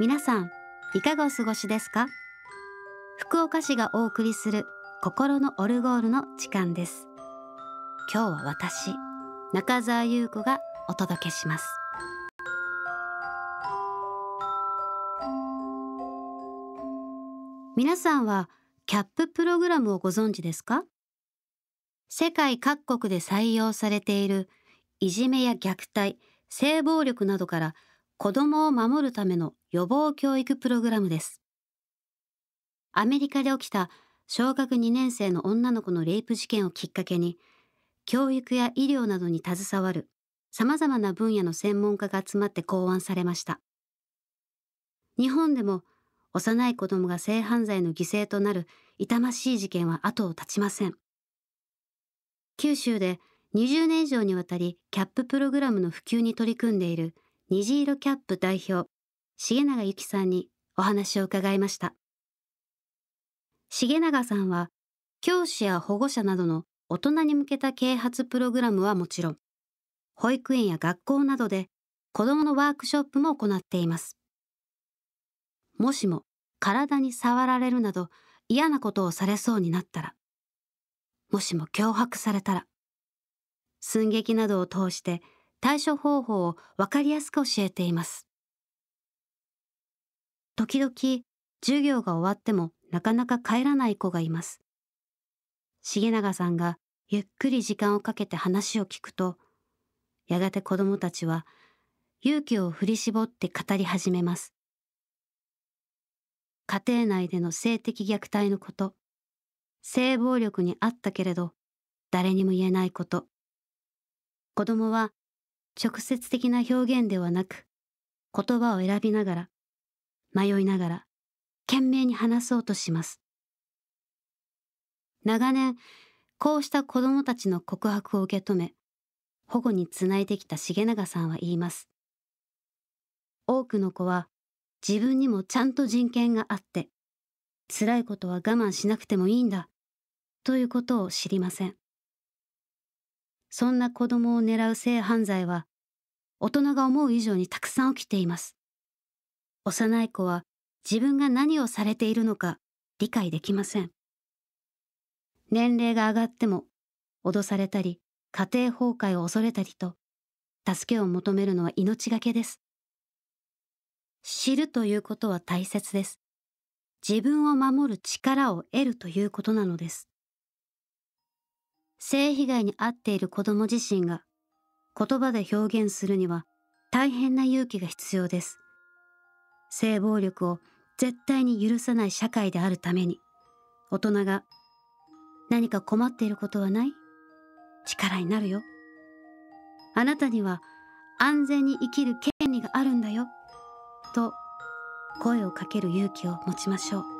皆さんいかがお過ごしですか福岡市がお送りする心のオルゴールの時間です今日は私中澤優子がお届けします皆さんはキャッププログラムをご存知ですか世界各国で採用されているいじめや虐待性暴力などから子どもを守るための予防教育プログラムです。アメリカで起きた小学2年生の女の子のレイプ事件をきっかけに、教育や医療などに携わる様々な分野の専門家が集まって考案されました。日本でも幼い子供が性犯罪の犠牲となる痛ましい事件は後を絶ちません。九州で20年以上にわたりキャッププログラムの普及に取り組んでいる虹色キャップ代表重永由紀さんにお話を伺いました重永さんは教師や保護者などの大人に向けた啓発プログラムはもちろん保育園や学校などで子どものワークショップも行っていますもしも体に触られるなど嫌なことをされそうになったらもしも脅迫されたら寸劇などを通して対処方法を分かりやすく教えています時々授業が終わってもなかなか帰らない子がいます。重永さんがゆっくり時間をかけて話を聞くと、やがて子供たちは勇気を振り絞って語り始めます。家庭内での性的虐待のこと、性暴力にあったけれど誰にも言えないこと、子供は直接的な表現ではなく言葉を選びながら迷いながら懸命に話そうとします長年こうした子どもたちの告白を受け止め保護につないできた重永さんは言います多くの子は自分にもちゃんと人権があって辛いことは我慢しなくてもいいんだということを知りませんそんな子供を狙う性犯罪は大人が思う以上にたくさん起きています幼い子は自分が何をされているのか理解できません。年齢が上がっても脅されたり家庭崩壊を恐れたりと助けを求めるのは命がけです。知るということは大切です。自分を守る力を得るということなのです。性被害に遭っている子供自身が言葉で表現するには大変な勇気が必要です。性暴力を絶対に許さない社会であるために、大人が何か困っていることはない力になるよ。あなたには安全に生きる権利があるんだよ。と声をかける勇気を持ちましょう。